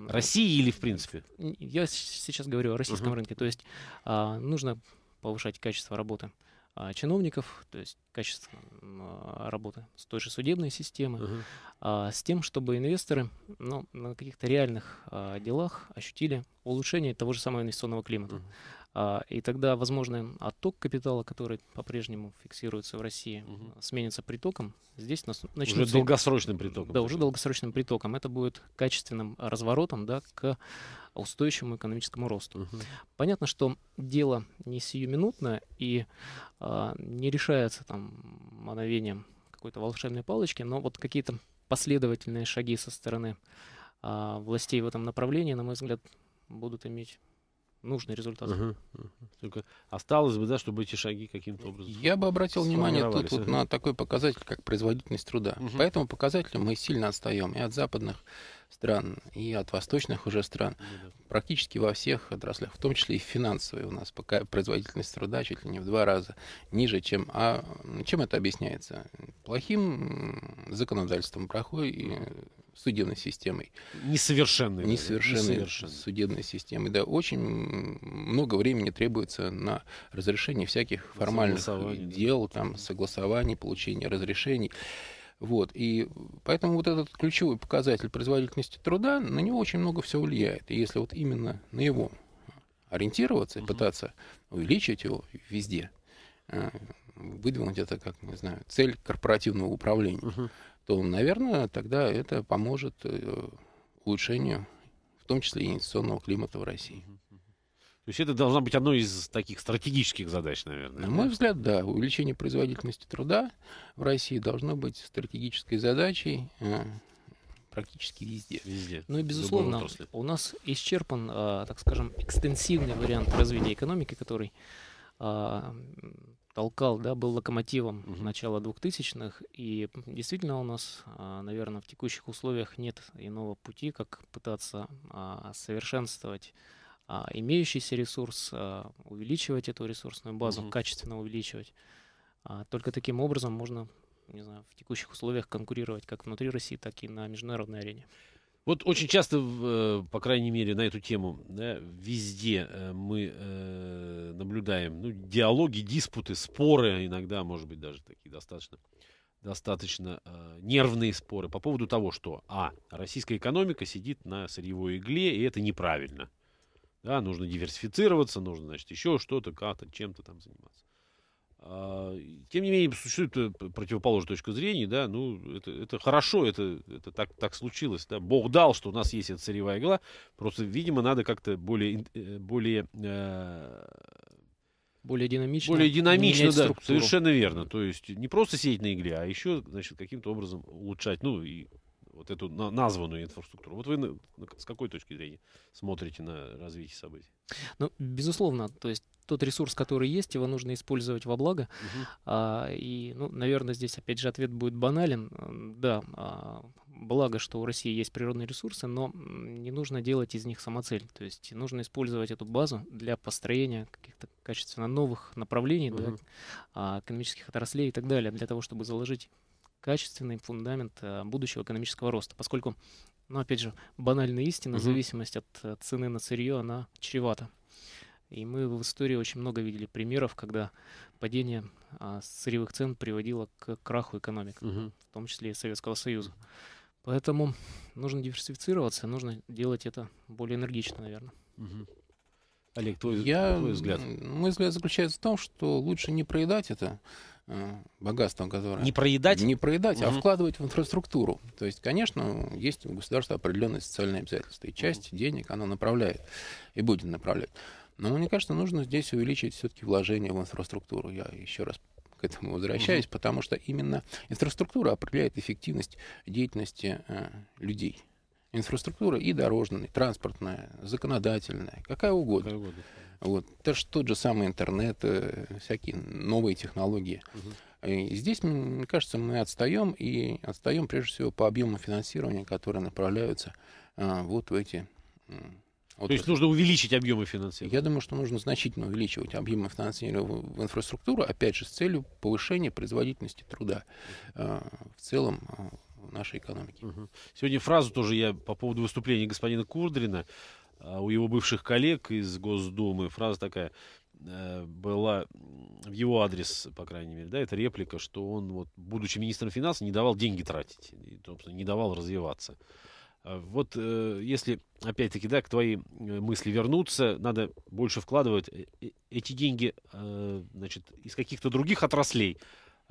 России или в принципе? Я сейчас говорю о российском угу. рынке. То есть а, нужно повышать качество работы а, чиновников, то есть качество а, работы с той же судебной системы, угу. а, с тем, чтобы инвесторы ну, на каких-то реальных а, делах ощутили улучшение того же самого инвестиционного климата. Угу. А, и тогда, возможно, отток капитала, который по-прежнему фиксируется в России, угу. сменится притоком. Здесь нас начнутся... Уже долгосрочным притоком. Да, уже долгосрочным притоком. Это будет качественным разворотом да, к устойчивому экономическому росту. Угу. Понятно, что дело не сиюминутное и а, не решается там мановением какой-то волшебной палочки, но вот какие-то последовательные шаги со стороны а, властей в этом направлении, на мой взгляд, будут иметь нужный результат. Угу. Только осталось бы, да, чтобы эти шаги каким-то образом. Я бы обратил внимание тут вот на такой показатель, как производительность труда. Угу. По этому показателю мы сильно отстаем и от западных стран, и от восточных уже стран. Ну да. Практически во всех отраслях, в том числе и в финансовой у нас пока производительность труда чуть ли не в два раза ниже, чем... А чем это объясняется? Плохим законодательством, плохой судебной системой. Несовершенной. Несовершенной, несовершенной. судебной системой. Да, очень много времени требуется на разрешение всяких формальных дел, да. там, согласований, получение разрешений. Вот. И поэтому вот этот ключевой показатель производительности труда, на него очень много всего влияет. И если вот именно на его ориентироваться и пытаться увеличить его везде, э, выдвинуть это как, не знаю, цель корпоративного управления, угу то, наверное, тогда это поможет э, улучшению, в том числе инвестиционного климата в России. То есть это должна быть одной из таких стратегических задач, наверное. На мой взгляд, да. Увеличение производительности труда в России должно быть стратегической задачей э, практически везде. Везде. Ну и безусловно, у нас исчерпан, э, так скажем, экстенсивный вариант развития экономики, который а, толкал, да, был локомотивом Uh -huh. начала 2000-х, и действительно у нас, а, наверное, в текущих условиях нет иного пути, как пытаться а, совершенствовать а, имеющийся ресурс, увеличивать эту ресурсную базу, Uh -huh. качественно увеличивать. Только таким образом можно, не знаю, в текущих условиях конкурировать как внутри России, так и на международной арене. Вот очень часто, э, по крайней мере, на эту тему да, везде э, мы э, наблюдаем ну, диалоги, диспуты, споры, иногда, может быть, даже такие достаточно, достаточно нервные споры по поводу того, что а российская экономика сидит на сырьевой игле и это неправильно, да, нужно диверсифицироваться, нужно, значит, еще что-то, как-то, чем-то там заниматься. А, тем не менее, существует э, противоположная точка зрения, да, ну, это, это хорошо, это, это так, так случилось, да, Бог дал, что у нас есть эта царевая игла, просто, видимо, надо как-то более, э, более э более динамично. Более динамично, да, структуру. совершенно верно. То есть не просто сидеть на игле, а еще, значит, каким-то образом улучшать, ну, и вот эту названную инфраструктуру. Вот вы с какой точки зрения смотрите на развитие событий? Ну, безусловно, то есть тот ресурс, который есть, его нужно использовать во благо. Угу. А, и, ну, наверное, здесь опять же ответ будет банален. Да, а, благо, что у России есть природные ресурсы, но не нужно делать из них самоцель. То есть нужно использовать эту базу для построения каких-то качественно новых направлений, угу. да, а, экономических отраслей и так далее, для того, чтобы заложить качественный фундамент э, будущего экономического роста, поскольку, ну, опять же, банальная истина, угу. зависимость от э, цены на сырье, она чревата. И мы в истории очень много видели примеров, когда падение а, сырьевых цен приводило к краху экономик, угу. в том числе и Советского Союза. Поэтому нужно диверсифицироваться, нужно делать это более энергично, наверное. Угу. Олег, твой, Я, твой взгляд? Мой взгляд заключается в том, что лучше не проедать это, Э, богатством, которое... Не проедать? Не проедать, угу. а вкладывать в инфраструктуру. То есть, конечно, есть у государства определенные социальные обязательства, и часть угу. денег оно направляет и будет направлять. Но мне кажется, нужно здесь увеличить все-таки вложение в инфраструктуру. Я еще раз к этому возвращаюсь, угу. потому что именно инфраструктура определяет эффективность деятельности э, людей. Инфраструктура и дорожная, и транспортная, законодательная, какая угодно. Какая угодно. Вот. Это же тот же самый интернет, э, всякие новые технологии. И здесь, мне кажется, мы отстаем, и отстаем прежде всего по объему финансирования, которые направляются а, вот в эти вот. То есть нужно увеличить объемы финансирования? Я думаю, что нужно значительно увеличивать объемы финансирования в инфраструктуру, опять же, с целью повышения производительности труда э, в целом э, в нашей экономики. Угу. Сегодня фразу тоже я по поводу выступления господина Курдрина а у его бывших коллег из Госдумы фраза такая э, была в его адрес, по крайней мере, да, это реплика, что он, вот, будучи министром финансов, не давал деньги тратить, и, собственно, не давал развиваться. А вот э, если, опять-таки, да, к твоей э, мысли вернуться, надо больше вкладывать эти деньги, значит, из каких-то других отраслей,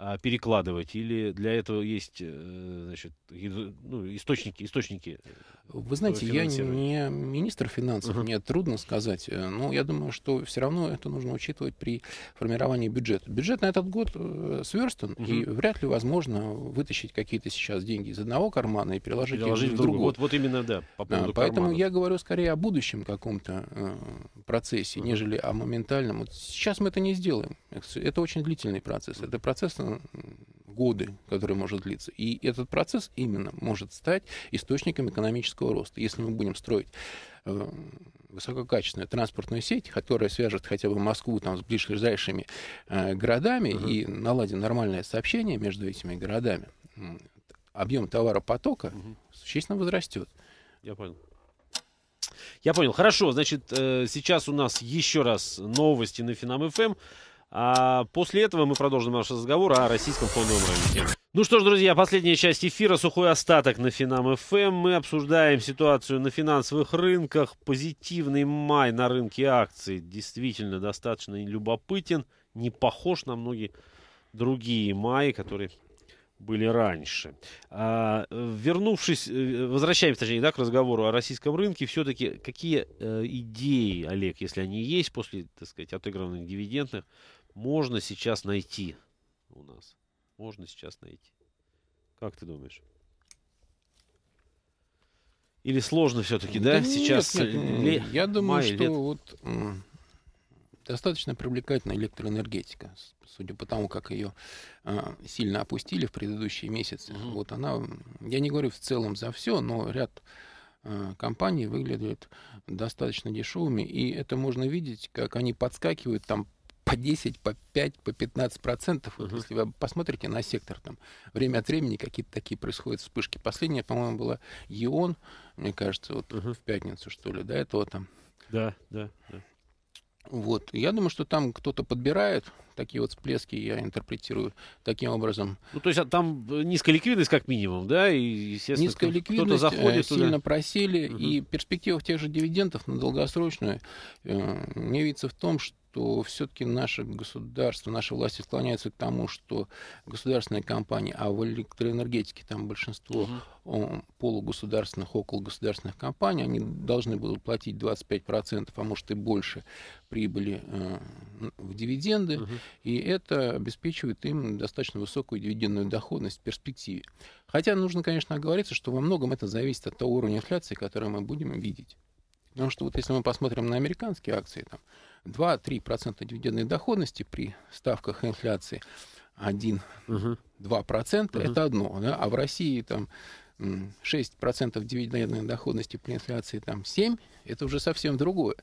а, перекладывать? Или для этого есть э, значит, ну, источники, источники? Э, Вы знаете, я не министр финансов, uh-huh. мне трудно сказать. Э, но я думаю, что все равно это нужно учитывать при формировании бюджета. Бюджет на этот год сверстан, uh-huh. и вряд ли возможно вытащить какие-то сейчас деньги из одного кармана и переложить, переложить их в другой. Вот, вот именно, да, по да, Поэтому карманов. я говорю скорее о будущем каком-то процессе, uh-huh. нежели о моментальном. Вот сейчас мы это не сделаем. Это очень длительный процесс. Это процесс годы, которые может длиться. И этот процесс именно может стать источником экономического роста. Если мы будем строить э, высококачественную транспортную сеть, которая свяжет хотя бы Москву там, с ближайшими э, городами uh-huh. и наладит нормальное сообщение между этими городами, объем товаропотока uh-huh. существенно возрастет. Я понял. Я понял. Хорошо, значит, э, сейчас у нас еще раз новости на Финам-ФМ. А после этого мы продолжим наш разговор о российском фондовом рынке. Ну что ж, друзья, последняя часть эфира «Сухой остаток» на Финам ФМ. Эм. Мы обсуждаем ситуацию на финансовых рынках. Позитивный май на рынке акций действительно достаточно любопытен. Не похож на многие другие маи, которые были раньше. А, вернувшись, э, возвращаемся, точнее, да, к разговору о российском рынке, все-таки какие э, идеи, Олег, если они есть после, так сказать, отыгранных дивидендных, можно сейчас найти у нас. Можно сейчас найти. Как ты думаешь? Или сложно все-таки, да? да? Сейчас э, нет, нет, ле... я думаю, май, что лет... вот достаточно привлекательна электроэнергетика, судя по тому, как ее э, а, сильно опустили в предыдущие месяцы. Угу. Вот она, я не говорю в целом за все, но ряд э, компаний выглядит достаточно дешевыми, и это можно видеть, как они подскакивают там по 10, по 5, по 15 процентов. Вот Если вы посмотрите на сектор, там время от времени какие-то такие происходят вспышки. Последняя, по-моему, была ИОН, мне кажется, вот угу. в пятницу, что ли, до этого там. Да, да, да. Вот. Я думаю, что там кто-то подбирает такие вот всплески, я интерпретирую таким образом. Ну, то есть а там э, низкая ликвидность как минимум, да? И, естественно, низкая ликвидность, заходит э, сильно туда. просели, угу. и перспектива тех же дивидендов на долгосрочную э, мне видится в том, что что все-таки наше государство, наши власти склоняются к тому, что государственные компании, а в электроэнергетике там большинство угу. полугосударственных, окологосударственных компаний, они должны будут платить 25%, а может и больше прибыли э, в дивиденды, угу. и это обеспечивает им достаточно высокую дивидендную доходность в перспективе. Хотя нужно, конечно, оговориться, что во многом это зависит от того уровня инфляции, который мы будем видеть. Потому что вот если мы посмотрим на американские акции, там, 2-3% дивидендной доходности при ставках инфляции 1-2% процента угу. это одно, да? а в России там 6% дивидендной доходности при инфляции там 7, это уже совсем другое.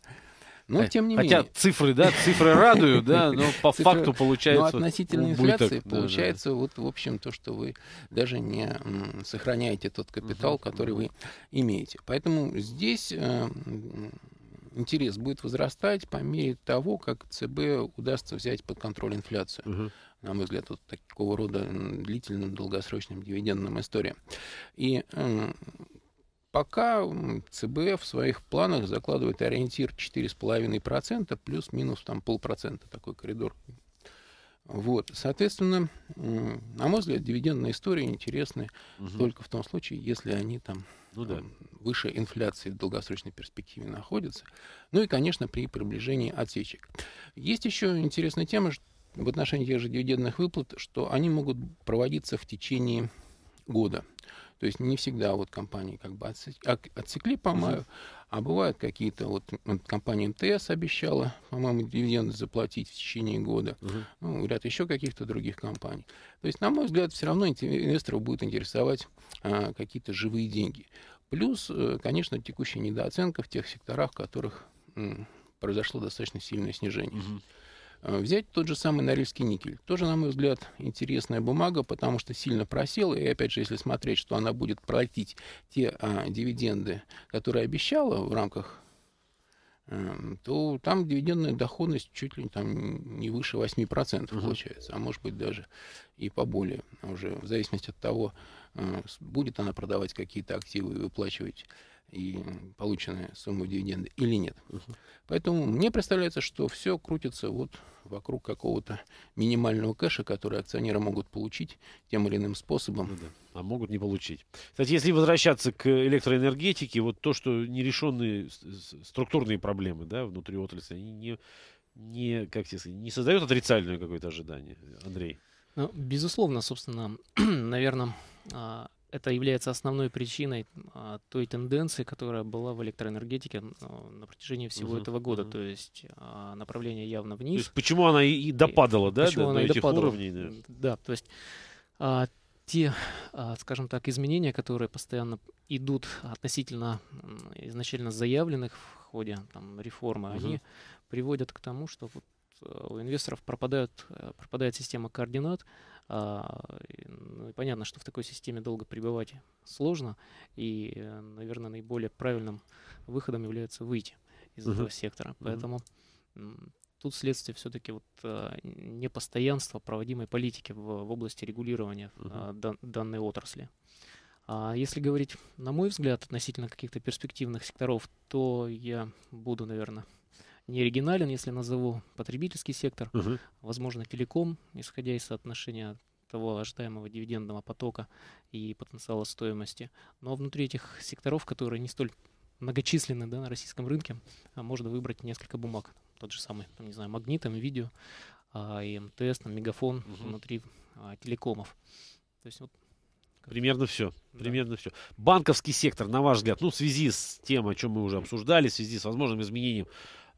Но э, тем не Хотя менее. цифры, да, цифры радуют, да, но по цифры, факту получается. Но относительно убыток, инфляции получается да. вот в общем то, что вы даже не сохраняете тот капитал, угу, который вы имеете. Поэтому здесь э, интерес будет возрастать по мере того, как ЦБ удастся взять под контроль инфляцию. Угу. На мой взгляд, вот такого рода длительным, долгосрочным дивидендным историям. И э, пока ЦБ в своих планах закладывает ориентир 4,5% плюс-минус там полпроцента, такой коридор вот, соответственно, на мой взгляд, дивидендные истории интересны угу. только в том случае, если они там ну, да. Эм, выше инфляции в долгосрочной перспективе находятся. Ну и, конечно, при приближении отсечек. Есть еще интересная тема в отношении тех же дивидендных выплат, что они могут проводиться в течение года. То есть не всегда вот компании как бы отсекли, по-моему, а бывают какие-то, вот, вот компания МТС обещала, по-моему, дивиденды заплатить в течение года, угу. ну, ряд еще каких-то других компаний. То есть, на мой взгляд, все равно инвесторов будет интересовать а, какие-то живые деньги. Плюс, э, конечно, текущая недооценка в тех секторах, в которых м, произошло достаточно сильное снижение. Uh-huh. Э, взять тот же самый Норильский никель. Тоже, на мой взгляд, интересная бумага, потому что сильно просела. И, опять же, если смотреть, что она будет платить те а, дивиденды, которые обещала в рамках эм, то там дивидендная доходность чуть ли там не выше 8% uh получается, а может быть даже и поболее, уже в зависимости от того, э, будет она продавать какие-то активы и выплачивать и полученная сумма дивиденда или нет. Угу. Поэтому мне представляется, что все крутится вот вокруг какого-то минимального кэша, который акционеры могут получить тем или иным способом. Ну, да. А могут не получить. Кстати, если возвращаться к электроэнергетике, вот то, что нерешенные структурные проблемы да, внутри отрасли, они не, не, как тебе сказать, не создают отрицательное какое-то ожидание, Андрей? Ну, безусловно, собственно, наверное, а, это является основной причиной а, той тенденции, которая была в электроэнергетике а, на протяжении всего угу, этого года. Угу. То есть а, направление явно вниз. То есть почему она и допадала, и, да, почему до, она до и этих допадала. уровней? Да. да, то есть те, скажем так, изменения, которые постоянно идут относительно изначально заявленных в ходе там, реформы, угу. они приводят к тому, что у инвесторов пропадает, пропадает система координат. А, ну, и понятно, что в такой системе долго пребывать сложно, и, наверное, наиболее правильным выходом является выйти из uh-huh. этого сектора. Поэтому uh-huh. тут следствие все-таки вот а, непостоянства проводимой политики в, в области регулирования uh-huh. дан, данной отрасли. А если говорить, на мой взгляд, относительно каких-то перспективных секторов, то я буду, наверное, не оригинален, если назову потребительский сектор, угу. возможно, телеком, исходя из соотношения того ожидаемого дивидендного потока и потенциала стоимости. Но внутри этих секторов, которые не столь многочисленны да, на российском рынке, а, можно выбрать несколько бумаг. Тот же самый, там, не знаю, Магнитом, видео, а, МТС, там, Мегафон угу. внутри а, телекомов. То есть вот Примерно все. Примерно да. все. Банковский сектор, на ваш взгляд, ну, в связи с тем, о чем мы уже обсуждали, в связи с возможным изменением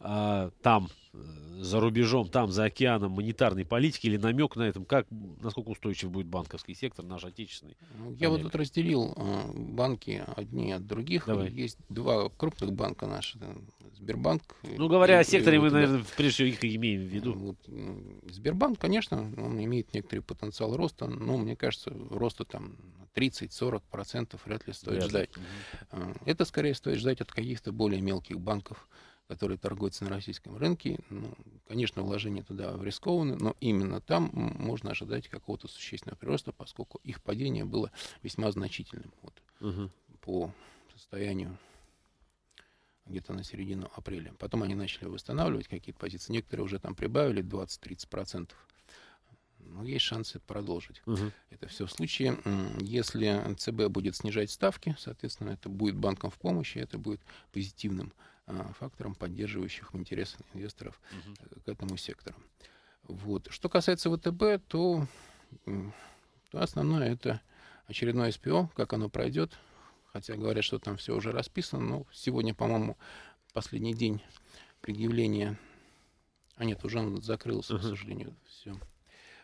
а, там, э, за рубежом, там, за океаном монетарной политики или намек на этом, как, насколько устойчив будет банковский сектор, наш отечественный? Ну, я вот тут разделил э, банки одни от других. Давай. Есть два крупных банка наши, э, Сбербанк. Ну, говоря и, о секторе, и, мы, вот, наверное, прежде всего их имеем в виду. Ну, вот, Сбербанк, конечно, он имеет некоторый потенциал роста, но, мне кажется, роста там 30-40% вряд ли стоит вряд ждать. Ли. Это скорее стоит ждать от каких-то более мелких банков, которые торгуются на российском рынке, ну, конечно, вложения туда рискованы, но именно там можно ожидать какого-то существенного прироста, поскольку их падение было весьма значительным вот, угу. по состоянию где-то на середину апреля. Потом они начали восстанавливать какие-то позиции. Некоторые уже там прибавили 20-30%. Но есть шансы продолжить. Угу. Это все в случае, если ЦБ будет снижать ставки, соответственно, это будет банкам в помощи, это будет позитивным а, фактором, поддерживающих интерес инвесторов э, к этому сектору. Вот. Что касается ВТБ, то, то основное это очередное СПО, как оно пройдет. Хотя говорят, что там все уже расписано, но сегодня, по-моему, последний день предъявления. А нет, уже он закрылся, угу. к сожалению, все.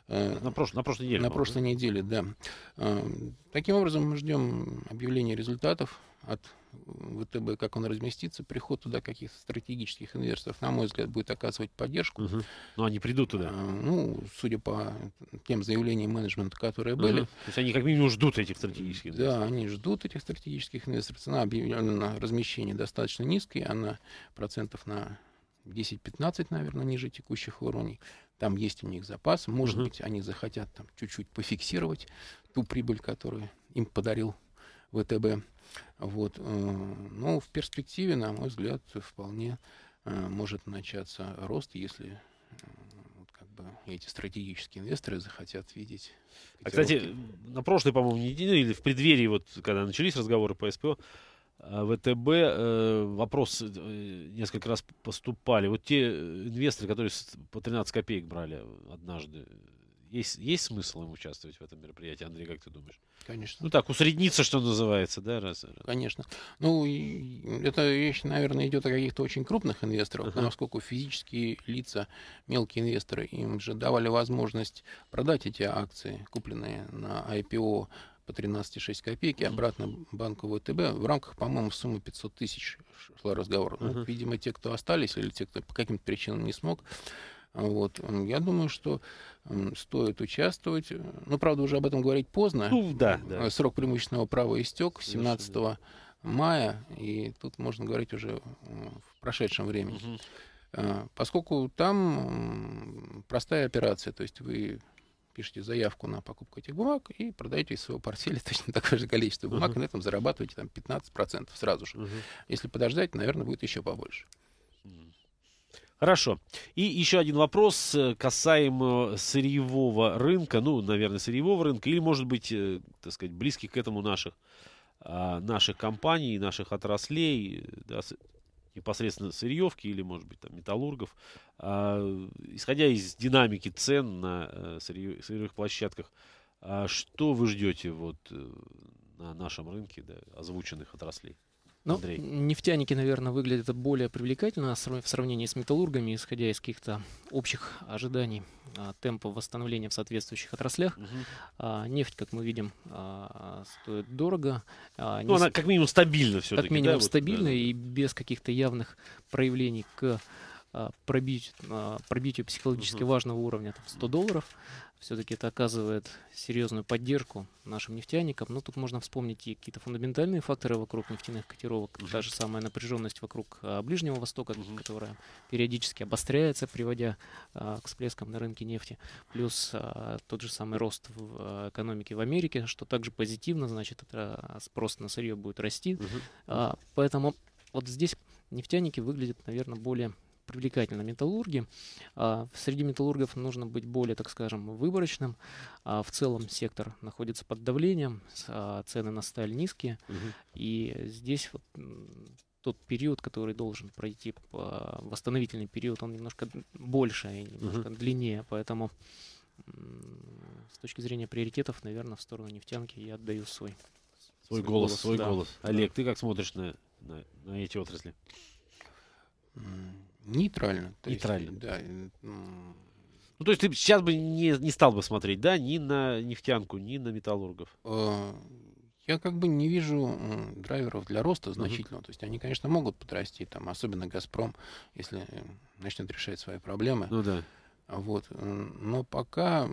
Э, на, прош... на прошлой неделе. На прошлой да? неделе, да. Э, таким образом, мы ждем объявления результатов от ВТБ, как он разместится, приход туда каких-то стратегических инвесторов, на мой взгляд, будет оказывать поддержку. Угу. Ну, Но они придут туда. А, ну, судя по тем заявлениям менеджмента, которые угу. были. То есть они как минимум ждут этих стратегических инвесторов. Да, они ждут этих стратегических инвесторов. Цена объявлена на размещение достаточно низкая, она процентов на 10-15, наверное, ниже текущих уровней. Там есть у них запас. Может uh быть, они захотят там чуть-чуть пофиксировать ту прибыль, которую им подарил ВТБ. Вот. Э, но в перспективе, на мой взгляд, вполне э, может начаться рост, если э, как бы эти стратегические инвесторы захотят видеть. А, кстати, на прошлой, по-моему, неделе или в преддверии, вот, когда начались разговоры по СПО, ВТБ э, вопрос несколько раз поступали. Вот те инвесторы, которые по 13 копеек брали однажды есть, есть смысл им участвовать в этом мероприятии, Андрей, как ты думаешь? Конечно. Ну так, усредниться, что называется, да? Раз, раз. Конечно. Ну, это речь, наверное, идет о каких-то очень крупных инвесторах, uh-huh. поскольку физические лица, мелкие инвесторы, им же давали возможность продать эти акции, купленные на IPO по 13,6 копейки обратно банку ВТБ. В рамках, по-моему, суммы 500 тысяч шла разговор. Uh-huh. Ну, видимо, те, кто остались или те, кто по каким-то причинам не смог, а вот. Я думаю, что стоит участвовать. Ну, правда, уже об этом говорить поздно. Ну, да, да. Э, срок преимущественного права истек 17 да. мая, и тут можно говорить уже в прошедшем времени. Угу. Поскольку там простая операция, то есть вы пишете заявку на покупку этих бумаг и продаете из своего портфеля точно такое же количество бумаг, uh-huh. и на этом зарабатываете там 15% сразу же. Uh-huh. Если подождать, наверное, будет еще побольше. Хорошо. И еще один вопрос э, касаемо сырьевого рынка, ну, наверное, сырьевого рынка, или, может быть, э, так сказать, близких к этому наших, а, наших компаний, наших отраслей, да, непосредственно сырьевки или, может быть, там, металлургов. А, исходя из динамики цен на э, сырьевых площадках, а что вы ждете вот на нашем рынке да, озвученных отраслей? Но ну, Андрей? Нефтяники, наверное, выглядят более привлекательно в сравнении с металлургами, исходя из каких-то общих ожиданий а, темпов восстановления в соответствующих отраслях. Угу. нефть, как мы видим, а, стоит дорого. ну, не... она как минимум стабильна все-таки. Как минимум да, стабильна вот, да. и без каких-то явных проявлений к а, пробить, а, пробитию психологически угу. важного уровня там, 100 долларов. Все-таки это оказывает серьезную поддержку нашим нефтяникам. Но тут можно вспомнить и какие-то фундаментальные факторы вокруг нефтяных котировок. Угу. Та же самая напряженность вокруг а, Ближнего Востока, угу. которая периодически обостряется, приводя к всплескам на рынке нефти. Плюс тот же самый рост в экономике в Америке, что также позитивно, значит, это спрос на сырье будет расти. Угу. поэтому вот здесь нефтяники выглядят, наверное, более привлекательно металлурги. А, среди металлургов нужно быть более, так скажем, выборочным. А, в целом сектор находится под давлением, а, цены на сталь низкие. Угу. И здесь вот тот период, который должен пройти, восстановительный период, он немножко больше и немножко угу. длиннее. Поэтому с точки зрения приоритетов, наверное, в сторону нефтянки я отдаю свой. Свой, свой голос, голос, свой да. голос. Олег, да. ты как смотришь на, на, на эти отрасли? Нейтрально. То Нейтрально. Есть, да. Ну, то есть ты сейчас бы не, не стал бы смотреть, да, ни на нефтянку, ни на металлургов? Э, я как бы не вижу драйверов для роста значительного. Mm-hmm. То есть они, конечно, могут подрасти, там, особенно Газпром, если э, начнет решать свои проблемы. Ну да. Вот. Но пока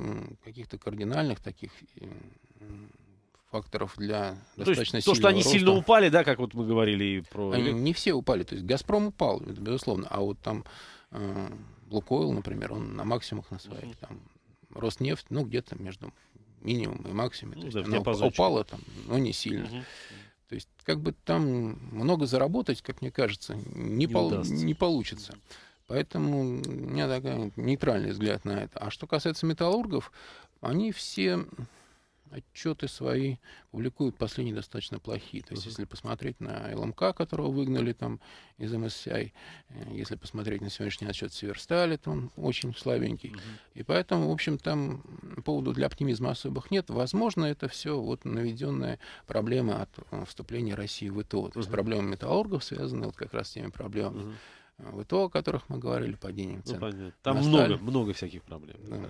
каких-то кардинальных таких э, факторов для ну, то достаточно есть, То, что они роста. сильно упали, да, как вот мы говорили про... Они, не все упали. То есть «Газпром» упал, безусловно. А вот там э, «Лукойл», например, он на максимумах на своих. uh Там «Роснефть», ну, где-то между минимум и максимум. Ну, есть, да, оно упало там, но не сильно. uh То есть как бы там много заработать, как мне кажется, не, не, пол, не получится. Поэтому у меня такой нейтральный взгляд на это. А что касается металлургов, они все отчеты свои публикуют последние достаточно плохие. То есть, uh-huh. если посмотреть на ЛМК, которого выгнали там из МССИ, э, если посмотреть на сегодняшний отчет Северстали, то он очень слабенький. Uh-huh. И поэтому, в общем, там поводу для оптимизма особых нет. Возможно, это все вот наведенная проблема от э, вступления России в ИТО. То есть, uh проблемы металлургов связаны вот как раз с теми проблемами. Uh-huh. Э, ВТО, о которых мы говорили, падением ну, цен. Ну, понятно. Там много, много всяких проблем. Да. Да.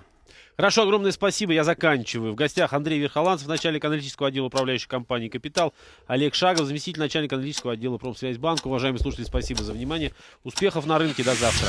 Хорошо, огромное спасибо. Я заканчиваю. В гостях Андрей Верхоланцев, начальник аналитического отдела управляющей компании «Капитал», Олег Шагов, заместитель начальника аналитического отдела «Промсвязьбанк». Уважаемые слушатели, спасибо за внимание. Успехов на рынке. До завтра.